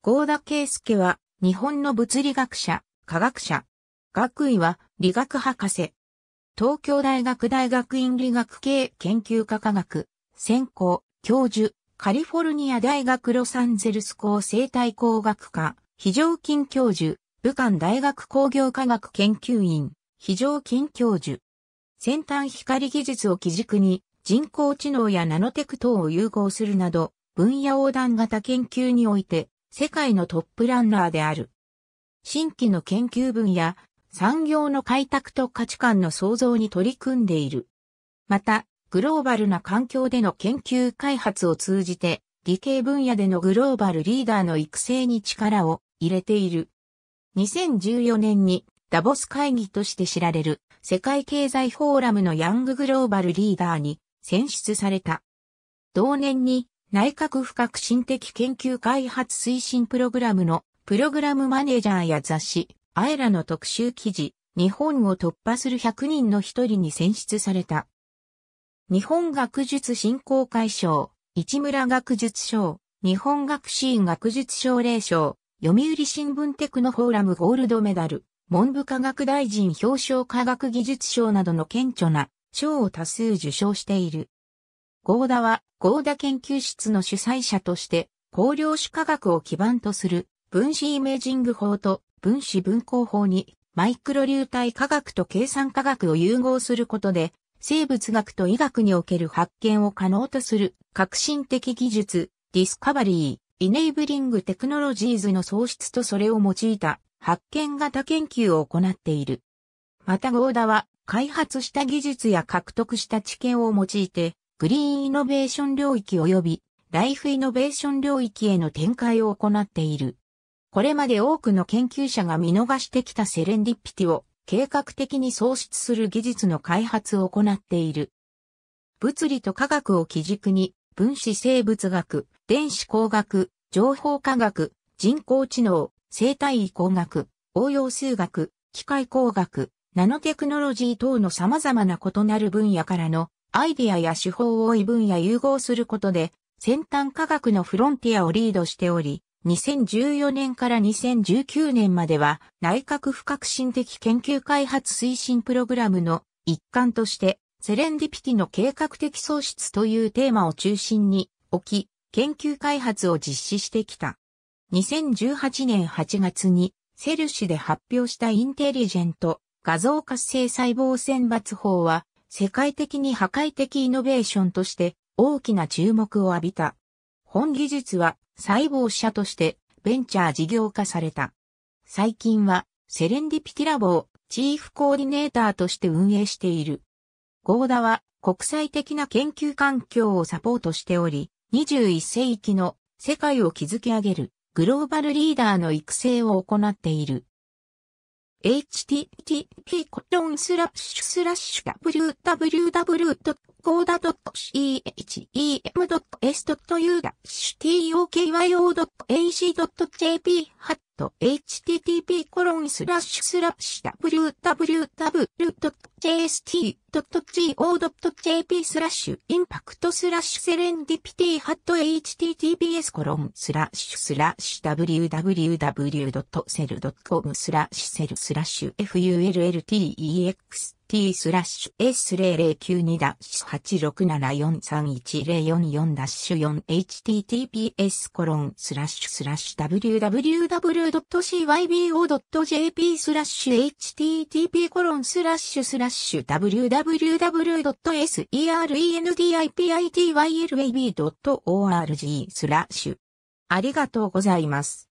合田圭介は、日本の物理学者、科学者。学位は、理学博士。東京大学大学院理学系研究科科学、専攻、教授、カリフォルニア大学ロサンゼルス校生態工学科、非常勤教授、武漢大学工業科学研究院、非常勤教授。先端光技術を基軸に、人工知能やナノテク等を融合するなど、分野横断型研究において、世界のトップランナーである。新規の研究分野、産業の開拓と価値観の創造に取り組んでいる。また、グローバルな環境での研究開発を通じて、理系分野でのグローバルリーダーの育成に力を入れている。2014年にダボス会議として知られる世界経済フォーラムのヤンググローバルリーダーに選出された。同年に内閣不革新的研究開発推進プログラムのプログラムマネージャーや雑誌、アエラの特集記事、日本を突破する100人の一人に選出された。日本学術振興会賞、市村学術賞、日本学士院学術奨励賞、読売新聞テクノフォーラムゴールドメダル、文部科学大臣表彰科学技術賞などの顕著な賞を多数受賞している。合田は合田研究室の主催者として、高量子科学を基盤とする分子イメージング法と分子分光法にマイクロ流体科学と計算科学を融合することで、生物学と医学における発見を可能とする革新的技術、ディスカバリー、イネイブリングテクノロジーズの創出とそれを用いた発見型研究を行っている。また合田は開発した技術や獲得した知見を用いてグリーンイノベーション領域及びライフイノベーション領域への展開を行っている。これまで多くの研究者が見逃してきたセレンディピティを計画的に創出する技術の開発を行っている。物理と科学を基軸に分子生物学、電子工学、情報科学、人工知能、生態位工学、応用数学、機械工学、ナノテクノロジー等の様々な異なる分野からのアイデアや手法を異分野融合することで、先端科学のフロンティアをリードしており、2014年から2019年までは内閣不革新的研究開発推進プログラムの一環としてセレンディピティの計画的創出というテーマを中心に置き研究開発を実施してきた。2018年8月にセルシで発表したインテリジェント画像活性細胞選抜法は世界的に破壊的イノベーションとして大きな注目を浴びた。本技術は細胞者としてベンチャー事業化された。最近はセレンディピティラボをチーフコーディネーターとして運営している。ゴーダは国際的な研究環境をサポートしており、21世紀の世界を築き上げるグローバルリーダーの育成を行っている。http コロンスラッシュスラッシュ www.coda.ch.em.s というが tokyo.ac.jp ハット http コロンスラッシュスラッシュ www. jst.go.jp スラッシュインパクトスラッシュセレンディピティハット https コロンスラッシュスラッシュ www.sel.com スラッシュセルスラッシュ fulltext スラッシュ S009-867431044-4https コロンスラッシュスラッシュ www.cybo.jp スラッシュ http コロンスラッシュスラッシュッシュ www.serendipitylab.org スラッシュ。ありがとうございます。